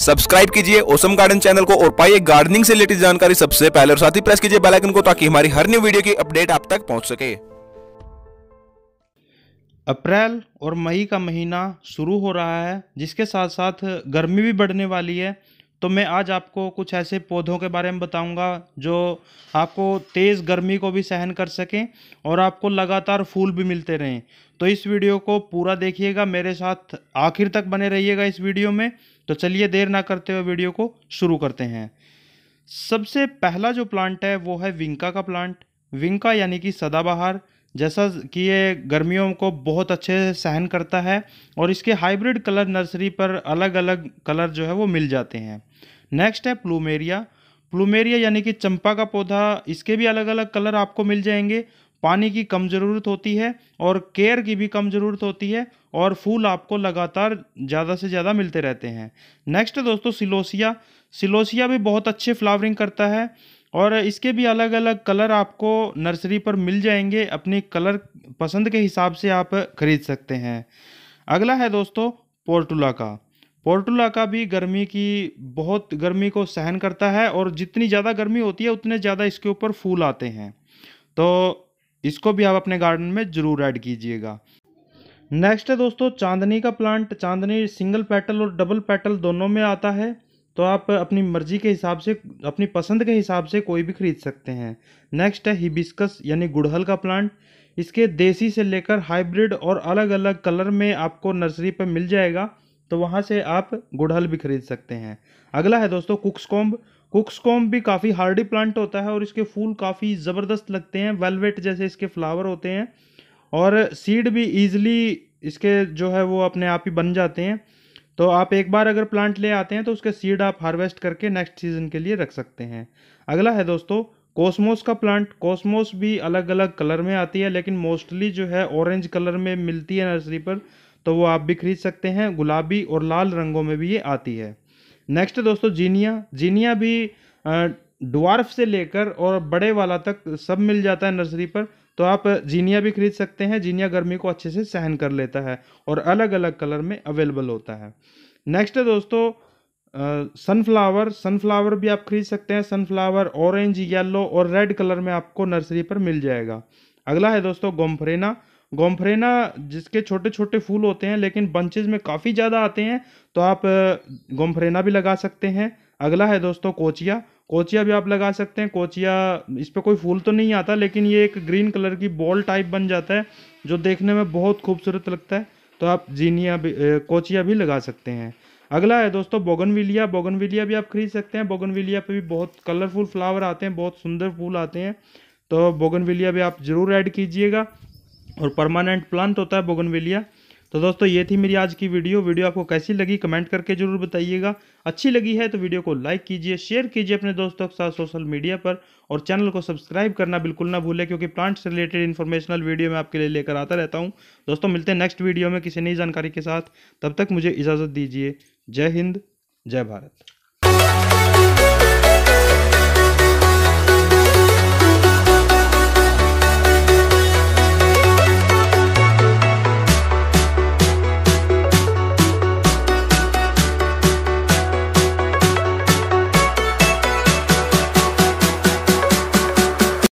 subscribe कीजिए awesome garden channel को और पाइए गार्डनिंग से रिलेटेड जानकारी सबसे पहले और साथ ही प्रेस कीजिए बेलाइकन को ताकि हमारी हर न्यू वीडियो की अपडेट आप तक पहुंच सके अप्रैल और मई का महीना शुरू हो रहा है जिसके साथ साथ गर्मी भी बढ़ने वाली है तो मैं आज आपको कुछ ऐसे पौधों के बारे में बताऊंगा जो आपको तेज़ गर्मी को भी सहन कर सकें और आपको लगातार फूल भी मिलते रहें तो इस वीडियो को पूरा देखिएगा मेरे साथ आखिर तक बने रहिएगा इस वीडियो में तो चलिए देर ना करते हुए वीडियो को शुरू करते हैं सबसे पहला जो प्लांट है वो है विंका का प्लांट विंका यानी कि सदाबहार जैसा कि ये गर्मियों को बहुत अच्छे से सहन करता है और इसके हाइब्रिड कलर नर्सरी पर अलग अलग कलर जो है वो मिल जाते हैं नेक्स्ट है प्लूमेरिया प्लूमेरिया यानी कि चंपा का पौधा इसके भी अलग अलग कलर आपको मिल जाएंगे पानी की कम ज़रूरत होती है और केयर की भी कम ज़रूरत होती है और फूल आपको लगातार ज़्यादा से ज़्यादा मिलते रहते हैं नेक्स्ट दोस्तों सिलोसिया सिलोसिया भी बहुत अच्छे फ्लावरिंग करता है और इसके भी अलग अलग कलर आपको नर्सरी पर मिल जाएंगे अपने कलर पसंद के हिसाब से आप खरीद सकते हैं अगला है दोस्तों पोर्टुला का पोर्टुला का भी गर्मी की बहुत गर्मी को सहन करता है और जितनी ज़्यादा गर्मी होती है उतने ज़्यादा इसके ऊपर फूल आते हैं तो इसको भी आप अपने गार्डन में ज़रूर ऐड कीजिएगा नेक्स्ट है दोस्तों चांदनी का प्लांट चांदनी सिंगल पेटल और डबल पेटल दोनों में आता है तो आप अपनी मर्ज़ी के हिसाब से अपनी पसंद के हिसाब से कोई भी खरीद सकते हैं नेक्स्ट है हिबिस्कस यानी गुड़हल का प्लांट इसके देसी से लेकर हाइब्रिड और अलग अलग कलर में आपको नर्सरी पर मिल जाएगा तो वहाँ से आप गुड़हल भी खरीद सकते हैं अगला है दोस्तों कुक्सकॉम्ब कुक्सकॉम्ब भी काफ़ी हार्डी प्लांट होता है और इसके फूल काफ़ी ज़बरदस्त लगते हैं वेलवेट जैसे इसके फ्लावर होते हैं और सीड भी ईजिली इसके जो है वो अपने आप ही बन जाते हैं तो आप एक बार अगर प्लांट ले आते हैं तो उसके सीड आप हार्वेस्ट करके नेक्स्ट सीजन के लिए रख सकते हैं अगला है दोस्तों कॉस्मोस का प्लांट कॉस्मोस भी अलग अलग कलर में आती है लेकिन मोस्टली जो है ऑरेंज कलर में मिलती है नर्सरी पर तो वो आप भी खरीद सकते हैं गुलाबी और लाल रंगों में भी ये आती है नेक्स्ट दोस्तों जीनिया जीनिया भी डुआर्फ से लेकर और बड़े वाला तक सब मिल जाता है नर्सरी पर तो आप जीनिया भी खरीद सकते हैं जीनिया गर्मी को अच्छे से सहन कर लेता है और अलग अलग कलर में अवेलेबल होता है नेक्स्ट है दोस्तों सनफ्लावर uh, सनफ्लावर भी आप खरीद सकते हैं सनफ्लावर ऑरेंज येलो और रेड कलर में आपको नर्सरी पर मिल जाएगा अगला है दोस्तों गोम्फ्रेना गोम्फ्रेना जिसके छोटे छोटे फूल होते हैं लेकिन बंचेज में काफ़ी ज़्यादा आते हैं तो आप गोम्फ्रेना भी लगा सकते हैं अगला है दोस्तों कोचिया कोचिया भी आप लगा सकते हैं कोचिया इस पर कोई फूल तो नहीं आता लेकिन ये एक ग्रीन कलर की बॉल टाइप बन जाता है जो देखने में बहुत खूबसूरत लगता है तो आप जीनिया भी कोचिया भी लगा सकते हैं अगला है दोस्तों बोगनविलिया बोगनविलिया भी आप खरीद सकते हैं बोगनविलिया पे भी बहुत कलरफुल फ्लावर आते हैं बहुत सुंदर फूल आते हैं तो बोगनविलिया भी आप ज़रूर ऐड कीजिएगा और परमानेंट प्लांट होता है बोगनविलिया तो दोस्तों ये थी मेरी आज की वीडियो वीडियो आपको कैसी लगी कमेंट करके जरूर बताइएगा अच्छी लगी है तो वीडियो को लाइक कीजिए शेयर कीजिए अपने दोस्तों के साथ सोशल मीडिया पर और चैनल को सब्सक्राइब करना बिल्कुल ना भूलें क्योंकि प्लांट्स रिलेटेड इन्फॉर्मेशनल वीडियो मैं आपके लिए लेकर आता रहता हूँ दोस्तों मिलते हैं नेक्स्ट वीडियो में किसी नई जानकारी के साथ तब तक मुझे इजाज़त दीजिए जय हिंद जय भारत